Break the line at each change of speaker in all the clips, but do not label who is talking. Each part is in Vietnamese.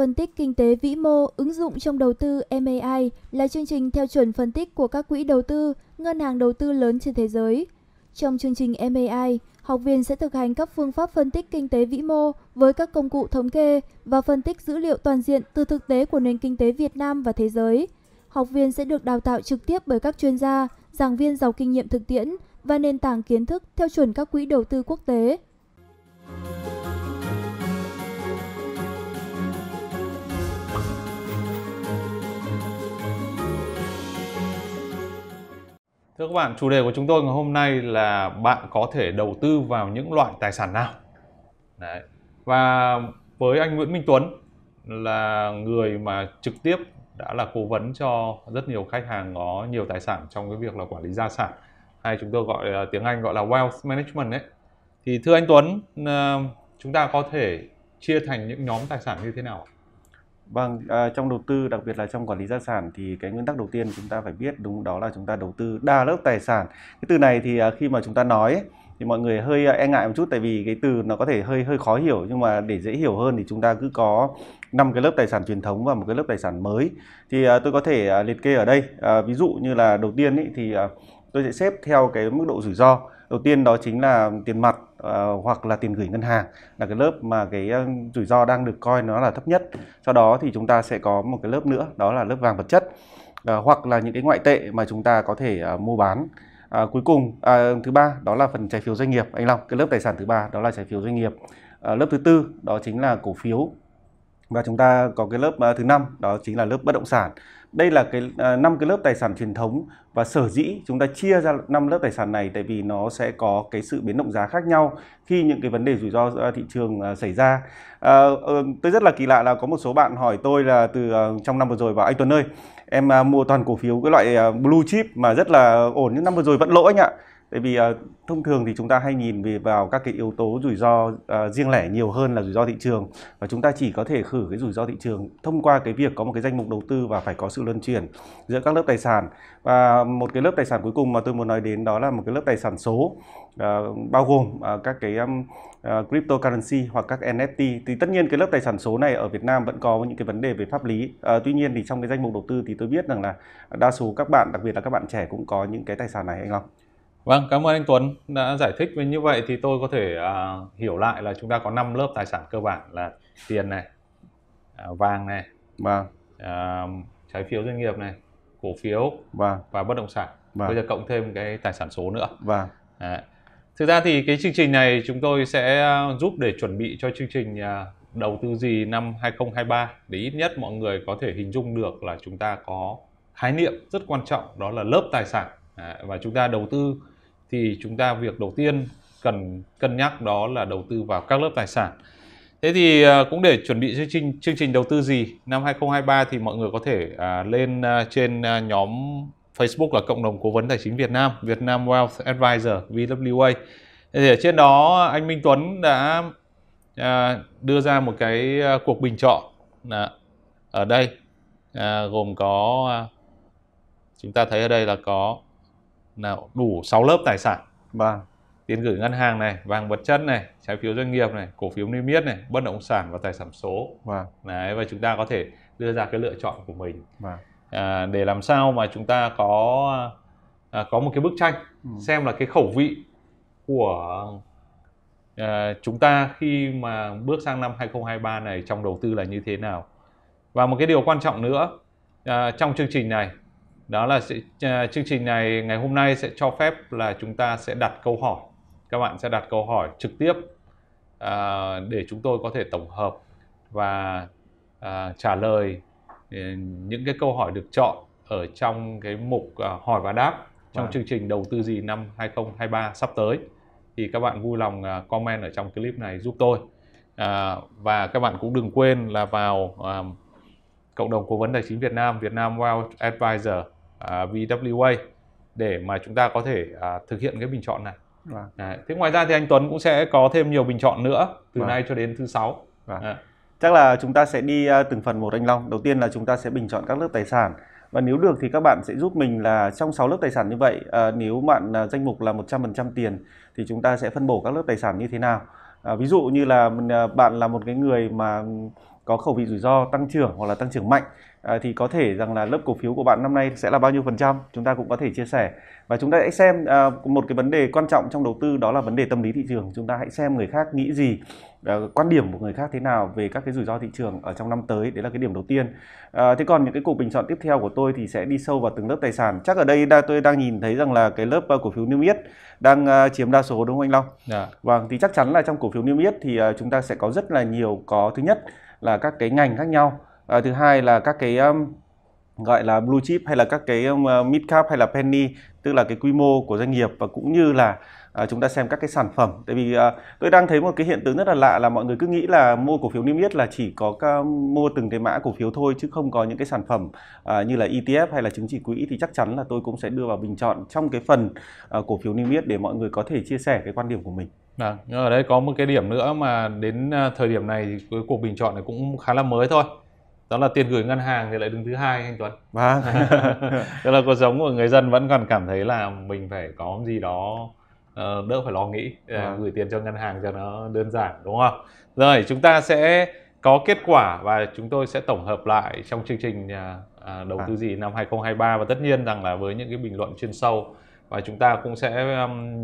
Phân tích kinh tế vĩ mô ứng dụng trong đầu tư MAI là chương trình theo chuẩn phân tích của các quỹ đầu tư, ngân hàng đầu tư lớn trên thế giới. Trong chương trình MAI, học viên sẽ thực hành các phương pháp phân tích kinh tế vĩ mô với các công cụ thống kê và phân tích dữ liệu toàn diện từ thực tế của nền kinh tế Việt Nam và thế giới. Học viên sẽ được đào tạo trực tiếp bởi các chuyên gia, giảng viên giàu kinh nghiệm thực tiễn và nền tảng kiến thức theo chuẩn các quỹ đầu tư quốc tế.
Thưa các bạn, chủ đề của chúng tôi ngày hôm nay là bạn có thể đầu tư vào những loại tài sản nào? Đấy. Và với anh Nguyễn Minh Tuấn là người mà trực tiếp đã là cố vấn cho rất nhiều khách hàng có nhiều tài sản trong cái việc là quản lý gia sản hay chúng tôi gọi à, tiếng Anh gọi là wealth management ấy. Thì thưa anh Tuấn, à, chúng ta có thể chia thành những nhóm tài sản như thế nào
Vâng, à, trong đầu tư đặc biệt là trong quản lý gia sản thì cái nguyên tắc đầu tiên chúng ta phải biết đúng đó là chúng ta đầu tư đa lớp tài sản. Cái từ này thì à, khi mà chúng ta nói ấy, thì mọi người hơi à, e ngại một chút tại vì cái từ nó có thể hơi hơi khó hiểu nhưng mà để dễ hiểu hơn thì chúng ta cứ có năm cái lớp tài sản truyền thống và một cái lớp tài sản mới. Thì à, tôi có thể à, liệt kê ở đây. À, ví dụ như là đầu tiên ý, thì à, tôi sẽ xếp theo cái mức độ rủi ro. Đầu tiên đó chính là tiền mặt Ờ, hoặc là tiền gửi ngân hàng là cái lớp mà cái ờ, rủi ro đang được coi nó là thấp nhất sau đó thì chúng ta sẽ có một cái lớp nữa đó là lớp vàng vật chất uh, hoặc là những cái ngoại tệ mà chúng ta có thể uh, mua bán À, cuối cùng à, thứ ba đó là phần trái phiếu doanh nghiệp anh Long cái lớp tài sản thứ ba đó là trái phiếu doanh nghiệp à, lớp thứ tư đó chính là cổ phiếu và chúng ta có cái lớp thứ năm đó chính là lớp bất động sản đây là cái à, năm cái lớp tài sản truyền thống và sở dĩ chúng ta chia ra năm lớp tài sản này tại vì nó sẽ có cái sự biến động giá khác nhau khi những cái vấn đề rủi ro thị trường à, xảy ra à, ờ, tôi rất là kỳ lạ là có một số bạn hỏi tôi là từ trong năm vừa rồi bảo anh Tuấn ơi em mua toàn cổ phiếu cái loại blue chip mà rất là ổn nhưng năm vừa rồi vẫn lỗ anh ạ Tại vì ờ, thông thường thì chúng ta hay nhìn về vào các cái yếu tố rủi ro uh, riêng lẻ nhiều hơn là rủi ro thị trường và chúng ta chỉ có thể khử cái rủi ro thị trường thông qua cái việc có một cái danh mục đầu tư và phải có sự luân chuyển giữa các lớp tài sản và một cái lớp tài sản cuối cùng mà tôi muốn nói đến đó là một cái lớp tài sản số uh, bao gồm uh, các cái um, uh, cryptocurrency hoặc các NFT thì tất nhiên cái lớp tài sản số này ở Việt Nam vẫn có những cái vấn đề về pháp lý uh, tuy nhiên thì trong cái danh mục đầu tư thì tôi biết rằng là đa số các bạn đặc biệt là các bạn trẻ cũng có những cái tài sản này anh Long
Vâng, cảm ơn anh Tuấn đã giải thích với như vậy thì tôi có thể uh, hiểu lại là chúng ta có 5 lớp tài sản cơ bản là tiền này, uh, vàng này, vâng. uh, trái phiếu doanh nghiệp này, cổ phiếu vâng. và bất động sản. Vâng. Bây giờ cộng thêm cái tài sản số nữa. Vâng. À. Thực ra thì cái chương trình này chúng tôi sẽ giúp để chuẩn bị cho chương trình uh, đầu tư gì năm 2023 để ít nhất mọi người có thể hình dung được là chúng ta có khái niệm rất quan trọng đó là lớp tài sản à, và chúng ta đầu tư thì chúng ta việc đầu tiên cần cân nhắc đó là đầu tư vào các lớp tài sản. Thế thì à, cũng để chuẩn bị chương trình chương trình đầu tư gì năm 2023 thì mọi người có thể à, lên à, trên nhóm Facebook là cộng đồng cố vấn tài chính Việt Nam, Việt Nam Wealth Advisor VWA. thì ở trên đó anh Minh Tuấn đã đưa ra một cái cuộc bình chọn ở đây gồm có chúng ta thấy ở đây là có là đủ 6 lớp tài sản vâng tiền gửi ngân hàng này vàng vật chất này trái phiếu doanh nghiệp này cổ phiếu niêm yết này bất động sản và tài sản số vâng. Đấy, và chúng ta có thể đưa ra cái lựa chọn của mình vâng. à, để làm sao mà chúng ta có à, có một cái bức tranh ừ. xem là cái khẩu vị của à, chúng ta khi mà bước sang năm 2023 này trong đầu tư là như thế nào và một cái điều quan trọng nữa à, trong chương trình này đó là sẽ, uh, à, chương trình này ngày hôm nay sẽ cho phép là chúng ta sẽ đặt câu hỏi các bạn sẽ đặt câu hỏi trực tiếp uh, để chúng tôi có thể tổng hợp và uh, trả lời uh, những cái câu hỏi được chọn ở trong cái mục uh, hỏi và đáp trong à. chương trình đầu tư gì năm 2023 sắp tới thì các bạn vui lòng uh, comment ở trong clip này giúp tôi uh, và các bạn cũng đừng quên là vào uh, cộng đồng cố vấn tài chính Việt Nam Việt Nam Wealth Advisor À, VWA để mà chúng ta có thể à, thực hiện cái bình chọn này. Vâng. Đấy. Thế ngoài ra thì anh Tuấn cũng sẽ có thêm nhiều bình chọn nữa
từ vâng. nay cho đến thứ sáu. Vâng. À. Chắc là chúng ta sẽ đi à, từng phần một anh Long. Đầu tiên là chúng ta sẽ bình chọn các lớp tài sản và nếu được thì các bạn sẽ giúp mình là trong 6 lớp tài sản như vậy à, nếu bạn à, danh mục là 100% tiền thì chúng ta sẽ phân bổ các lớp tài sản như thế nào à, ví dụ như là à, bạn là một cái người mà có khẩu vị rủi ro tăng trưởng hoặc là tăng trưởng mạnh à, thì có thể rằng là lớp cổ phiếu của bạn năm nay sẽ là bao nhiêu phần trăm chúng ta cũng có thể chia sẻ và chúng ta hãy xem à, một cái vấn đề quan trọng trong đầu tư đó là vấn đề tâm lý thị trường chúng ta hãy xem người khác nghĩ gì à, quan điểm của người khác thế nào về các cái rủi ro thị trường ở trong năm tới đấy là cái điểm đầu tiên à, thế còn những cái cuộc bình chọn tiếp theo của tôi thì sẽ đi sâu vào từng lớp tài sản chắc ở đây đa, tôi đang nhìn thấy rằng là cái lớp ờ, cổ phiếu niêm yết đang uh, chiếm đa số đúng không anh Long? Yeah. Dạ. Vâng thì chắc chắn là trong cổ phiếu niêm yết thì uh, chúng ta sẽ có rất là nhiều có thứ nhất là các cái ngành khác nhau à, thứ hai là các cái um, gọi là blue chip hay là các cái um, ờ, mid cap hay là penny tức là cái quy mô của doanh nghiệp và cũng như là à, chúng ta xem các cái sản phẩm tại vì à, tôi đang thấy một cái hiện tượng rất là lạ là mọi người cứ nghĩ là mua cổ phiếu niêm yết là chỉ có ca, um, mua từng cái mã cổ phiếu thôi chứ không có những cái sản phẩm à, như là ETF hay là chứng chỉ quỹ thì chắc chắn là tôi cũng sẽ đưa vào bình chọn trong cái phần à, cổ phiếu niêm yết để mọi người có thể chia sẻ cái quan điểm của mình
À, nhưng ở đây có một cái điểm nữa mà đến thời điểm này thì cái cuộc bình chọn này cũng khá là mới thôi đó là tiền gửi ngân hàng thì lại đứng thứ hai anh Tuấn vâng tức là cuộc sống của người dân vẫn còn cảm thấy là mình phải có gì đó ờ, đỡ phải lo nghĩ à. gửi tiền cho ngân hàng cho nó đơn giản đúng không rồi chúng ta sẽ có kết quả và chúng tôi sẽ tổng hợp lại trong chương trình à, à đầu vâng. tư gì năm 2023 và tất nhiên rằng là với những cái bình luận chuyên sâu và chúng ta cũng sẽ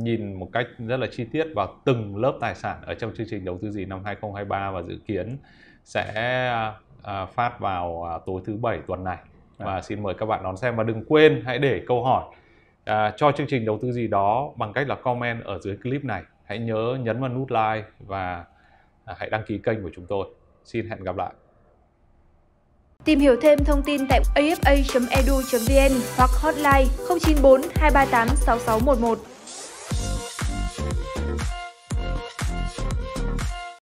nhìn một cách rất là chi tiết vào từng lớp tài sản ở trong chương trình đầu tư gì năm 2023 và dự kiến sẽ à, à, phát vào à, tối thứ bảy tuần này dạ. và à. xin mời các bạn đón xem và đừng quên hãy để câu hỏi à, cho chương trình đầu tư gì đó bằng cách là comment ở dưới clip này hãy nhớ nhấn vào nút like và à, hãy đăng ký kênh của chúng tôi xin hẹn gặp lại
Tìm hiểu thêm thông tin tại afa.edu.vn hoặc hotline 094 238 6611.